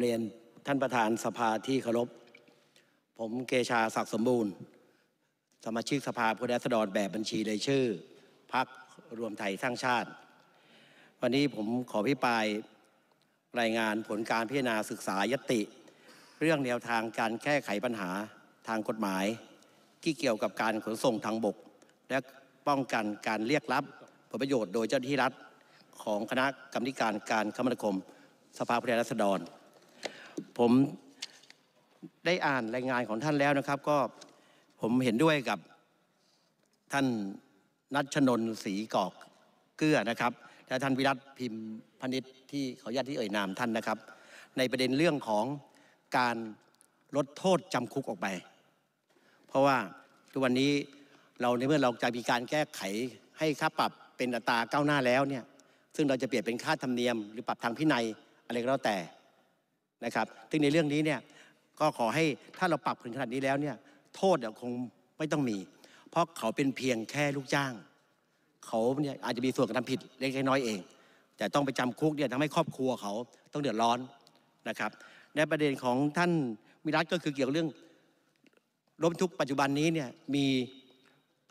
เรียนท่านประธานสภาที่เคารพ ผมเกชาศักดิ์สมบูรณ์สมาชิกสภาผู้แทนสดรแบบบัญชีรายชื่อพักรวมไทยสร้างชาติ วันนี้ผมขอพิปรายรายงานผลการพิจารณาศึกษายติ เรื่องแนวทางการแก้ไขปัญหาทางกฎหมาย ที่เกี่ยวกับการขนส่งทางบก และป้องกันการเรียกรับผลประโยชน์โดยเจ้าหน้าที่รัฐของคณะกรรมการการคมนาคมสภาผู้แทนราษฎรผมได้อ่านรายงานของท่านแล้วนะครับก็ผมเห็นด้วยกับท่านนัชนนศรีกอกเกื้อนะครับและท่านวิรัตพิมพ์พนิษฐ์ที่ขออนุญาตที่เอ่ยนามท่านนะครับ ในประเด็นเรื่องของการลดโทษจำคุกออกไป เพราะว่าทุกวันนี้เราในเมื่อเราจะมีการแก้ไขให้ค่าปรับเป็นอัตราก้าวหน้าแล้วเนี่ยซึ่งเราจะเปลี่ยนเป็นค่าธรรมเนียมหรือปรับทางพินัยอะไรก็แล้วแต่นะครับซึ่งในเรื่องนี้เนี่ยก็ขอให้ถ้าเราปรับถึงขนาดนี้แล้วเนี่ยโทษเดี๋ยวคงไม่ต้องมี เพราะเขาเป็นเพียงแค่ลูกจ้าง เขาเนี่ยอาจจะมีส่วนกระทำผิดเล็กน้อยเอง แต่ต้องไปจำคุกเนี่ยทำให้ครอบครัวเขาต้องเดือดร้อนนะครับในประเด็นของท่านมิรัตก็คือเกี่ยวกับเรื่องรถบรรทุกปัจจุบันนี้เนี่ยมี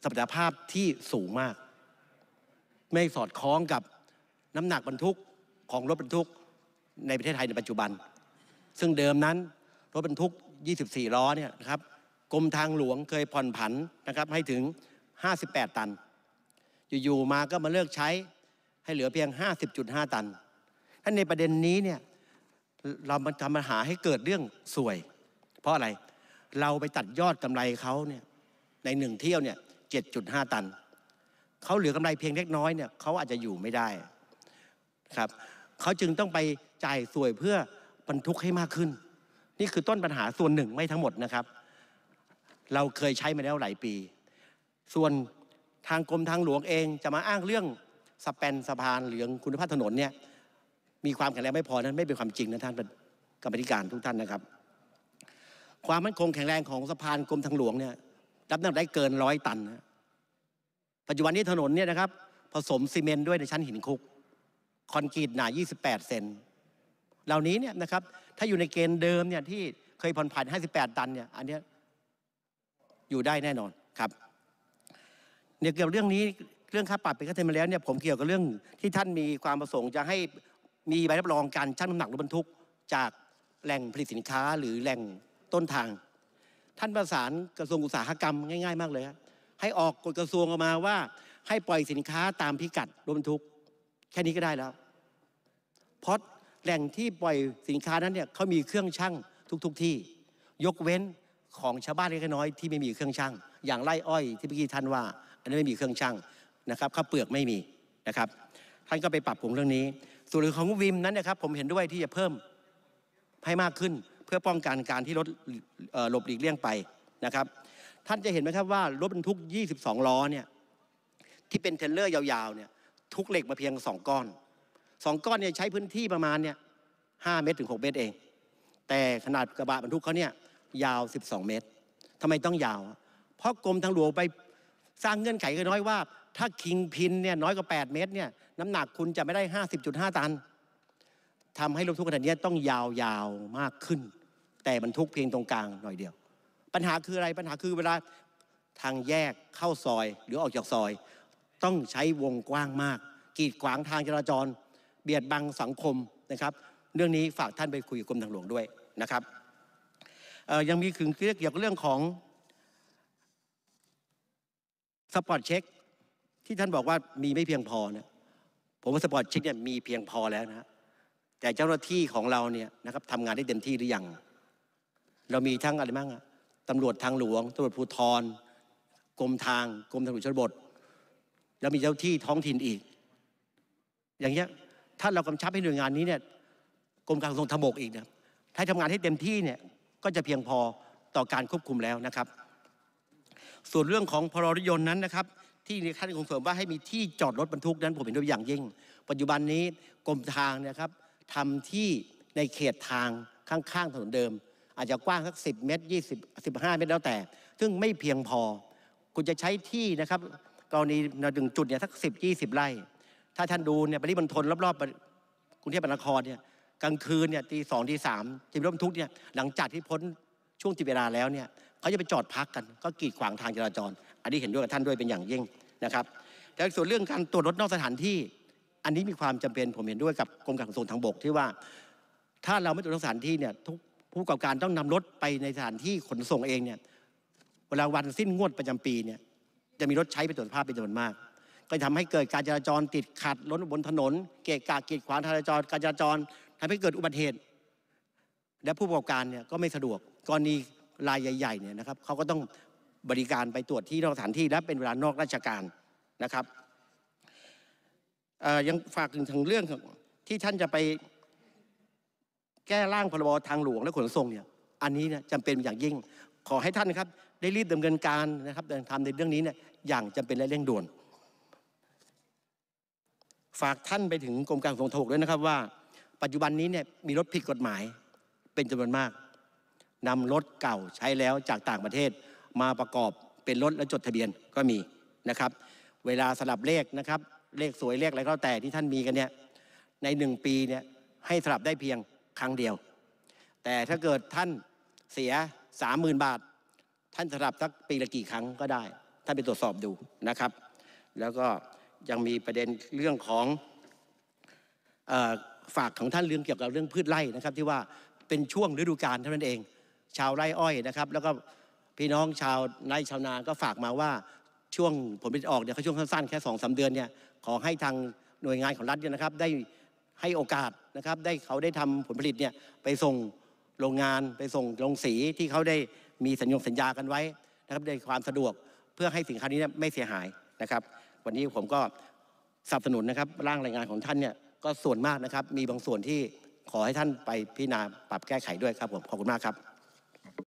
สมรรถภาพที่สูงมาก ไม่สอดคล้องกับน้ำหนักบรรทุกของรถบรรทุกในประเทศไทยในปัจจุบันซึ่งเดิมนั้น รถบรรทุก24 ล้อเนี่ยนะครับกรมทางหลวงเคยผ่อนผันนะครับให้ถึง 58 ตัน อยู่ ๆ มาก็มาเลิกใช้ให้เหลือเพียง 50.5 ตันท่านในประเด็นนี้เนี่ยเรามันทำปัญหาให้เกิดเรื่องสวย เพราะอะไรเราไปตัดยอดกำไรเขาเนี่ยในหนึ่งเที่ยวเนี่ย7.5 ตัน เขาเหลือกำไรเพียงเล็กน้อยเนี่ยเขาอาจจะอยู่ไม่ได้ครับเขาจึงต้องไปจ่ายสวยเพื่อรรทุกให้มากขึ้น นี่คือต้นปัญหาส่วนหนึ่งไม่ทั้งหมดนะครับ เราเคยใช้มาแล้วหลายปี ส่วนทางกรมทางหลวงเองจะมาอ้างเรื่องสแปนสะพานเหลืองคุณภาพถนนเนี่ยมีความแข็งแรงไม่พอนั้น ไม่เป็นความจริงนะท่านกรรมธิการทุกท่านนะครับ ความมั่นคงแข็งแรงของสะพานกรมทางหลวงเนี่ยรับน้ำหนักได้เกินร้อยตันนะปัจจุบันนี้ถนนเนี่ยนะครับ ผสมซีเมนต์ด้วยในชั้นหินคุก คอนกรีตหนา 28 เซนเหล่านี้เนี่ยนะครับถ้าอยู่ในเกณฑ์เดิมเนี่ยที่เคยผ่อนผัน58 ตันเนี่ยอันนี้อยู่ได้แน่นอนครับเนี่ยเกี่ยวกับเรื่องนี้เรื่องค่าปรับเป็นค่าเทอมมแล้วเนี่ยผมเกี่ยวกับเรื่องที่ท่านมีความประสงค์จะให้มีใบรับรองการชั่งน้ำหนักรถบรรทุกจากแหล่งผลิตสินค้าหรือแหล่งต้นทาง ท่านประสานกระทรวงอุตสาหกรรมง่ายๆ มากเลยให้ออกกฎกระทรวงออกมาว่าให้ปล่อยสินค้าตามพิกัดรถบรรทุกแค่นี้ก็ได้แล้วเพราะแหล่งที่ปล่อยสินค้านั้นเนี่ยเขามีเครื่องช่างทุกๆที่ ยกเว้นของชาวบ้านเล็กน้อย ที่ไม่มีเครื่องช่างอย่างไร่อ้อย ที่เมื่อกี้ท่านว่า อันนี้ไม่มีเครื่องช่างนะครับข้าวเปลือกไม่มีนะครับ ท่านก็ไปปรับปรุงเรื่องนี้ส่วนของวิมนั้นนะครับผมเห็นด้วยที่จะเพิ่มให้มากขึ้นเพื่อป้องกันการที่รถหลบหลีกเลี่ยงไปนะครับ ท่านจะเห็นไหมครับว่ารถบรรทุก 22 ล้อเนี่ยที่เป็นเทรลเลอร์ยาวๆเนี่ย ทุกเหล็กมาเพียง 2 ก้อนสองก้อนเนี่ยใช้พื้นที่ประมาณเนี่ยห้าเมตรถึงหกเมตรเอง แต่ขนาดกระบะบรรทุกเขาเนี่ยยาว 12 เมตร ทำไมต้องยาว เพราะกรมทางหลวงไปสร้างเงื่อนไขกันน้อยว่า ถ้าคิงพินเนี่ยน้อยกว่า 8 เมตรเนี่ยน้ำหนักคุณจะไม่ได้ 50.5 ตัน ทำให้รถทุกขนาดนี้ต้องยาวยาวมากขึ้น แต่บรรทุกเพียงตรงกลางหน่อยเดียว ปัญหาคืออะไรปัญหาคือเวลาทางแยกเข้าซอยหรือออกจากซอย ต้องใช้วงกว้างมาก กีดขวางทางจราจรเบียดบังสังคมนะครับ เรื่องนี้ฝากท่านไปคุยกับกรมทางหลวงด้วยนะครับยังมีขึงเกี่ยวกับเรื่องของสปอร์ตเช็ค ที่ท่านบอกว่ามีไม่เพียงพอนะผมว่าสปอร์ตเช็คเนี่ยมีเพียงพอแล้วนะแต่เจ้าหน้าที่ของเราเนี่ยนะครับทำงานได้เต็มที่หรือยัง เรามีทั้งอะไรบ้างตำรวจทางหลวงตำรวจภูธรกรมทางกรมทางหลวงชนบทแล้วมีเจ้าที่ท้องถิ่นอีก อย่างเงี้ยถ้าเรากำชับให้หน่วยงานนี้เนี่ยกรมการขนส่งทางบกอีกนะถ้าทำงานให้เต็มที่เนี่ยก็จะเพียงพอต่อการควบคุมแล้วนะครับ ส่วนเรื่องของพลรถยนต์นั้นนะครับ ที่ท่านคงเสริมว่าให้มีที่จอดรถบรรทุกนั้นผมเห็นด้วยอย่างยิ่ง ปัจจุบันนี้กรมทางนะครับทำที่ในเขตทางข้างๆถนนเดิม อาจจะกว้างสัก10เมตร20 15เมตรแล้วแต่ ซึ่งไม่เพียงพอ คุณจะใช้ที่นะครับ กรณีหนึ่งจุดเนี่ยสัก10 20ไร่ถ้าท่านดูเนี่ยปริมณฑลรอบๆกรุงเทพมหานครเนี่ยกลางคืนเนี่ยตีสองตีสามทีมรถบรรทุกเนี่ยหลังจากที่พ้นช่วงจิเวลาแล้วเนี่ยเขาจะไปจอดพักกัน ก็กีดขวางทางจราจร อันนี้เห็นด้วยกับท่านด้วยเป็นอย่างยิ่งนะครับแต่ส่วนเรื่องการตรวจรถนอกสถานที่ อันนี้มีความจำเป็นผมเห็นด้วยกับกรมการขนส่งทางบก ที่ว่า ถ้าเราไม่ตรวจสถานที่เนี่ยทุกผู้ประกอบการต้องนำรถไปในสถานที่ขนส่งเองเนี่ยเวลาวันสิ้นงวดประจำปีเนี่ยจะมีรถใช้ไปตรวจภาพเป็นจำนวนมากก็ทำให้เกิดการจราจรติดขัดล้นบนถนนเกะกะกีดขวางการจราจร การจราจรทำให้เกิดอุบัติเหตุ และผู้ประกอบการเนี่ยก็ไม่สะดวกกรณีรายใหญ่ๆเนี่ยนะครับเขาก็ต้องบริการไปตรวจที่นอกสถานที่และเป็นเวลานอกราชการนะครับยังฝากถึงทางเรื่องที่ท่านจะไปแก้ร่างพรบทางหลวงและขนส่งเนี่ยอันนี้เนี่ยจำเป็นอย่างยิ่ง ขอให้ท่านนะครับได้รีบดำเนินการนะครับทำในเรื่องนี้เนี่ยอย่างจำเป็นและเร่งด่วนฝากท่านไปถึงกรมการขนส่งทางบกด้วยนะครับ ว่าปัจจุบันนี้เนี่ยมีรถผิดกฎหมายเป็นจำนวนมากนำรถเก่าใช้แล้วจากต่างประเทศมาประกอบเป็นรถและจดทะเบียนก็มีนะครับ เวลาสลับเลขนะครับ เลขสวยเลขอะไรก็แต่ที่ท่านมีกันเนี่ยในหนึ่งปีเนี่ยให้สลับได้เพียงครั้งเดียว แต่ถ้าเกิดท่านเสียสามหมื่นบาท ท่านสลับสักปีละกี่ครั้งก็ได้ท่านไปตรวจสอบดูนะครับแล้วก็ยังมีประเด็นเรื่องของฝากของท่านเรื่องเกี่ยวกับเรื่องพืชไร่นะครับ ที่ว่าเป็นช่วงฤดูกาลเท่านั้นเอง ชาวไร่อ้อยนะครับ แล้วก็พี่น้องชาวไร่ชาวนาก็ฝากมาว่าช่วงผลผลิตออกเนี่ยเขาช่วงสั้นๆแค่สองสาเดือนเนี่ยขอให้ทางหน่วยงานของรัฐเนี่ยนะครับ ได้ให้โอกาสนะครับ ได้เขาได้ทำผลผลิตเนี่ยไปส่งโรงงาน ไปส่งโรงสีที่เขาได้มีสัญญงสัญญากันไว้นะครับในความสะดวกเพื่อให้สินค้านี้ไม่เสียหายนะครับวันนี้ผมก็สนับสนุนนะครับ ร่างรายงานของท่านเนี่ย ก็ส่วนมากนะครับ มีบางส่วนที่ขอให้ท่านไปพิจารณาปรับแก้ไขด้วยครับผม ขอบคุณมากครับ